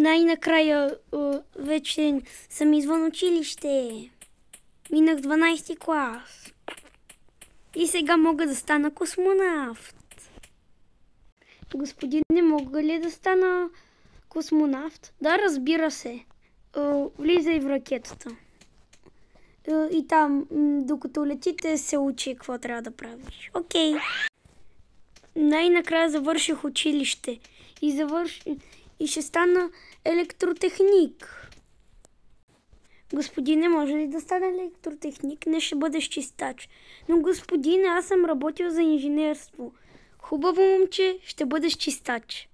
най-накрая вече съм извън училище. Минах 12 клас. И сега мога да стана космонавт. Господин, не мога ли да стана космонавт? Да, разбира се. Влизай в ракетата. И там, докато летите, се учи какво трябва да правиш. Окей. Okay. Най-накрая завърших училище. И завърших и ще стана електротехник. Господине, може ли да стане електротехник? Не ще бъдеш чистач. Но господине, аз съм работил за инженерство. Хубаво момче, ще бъдеш чистач.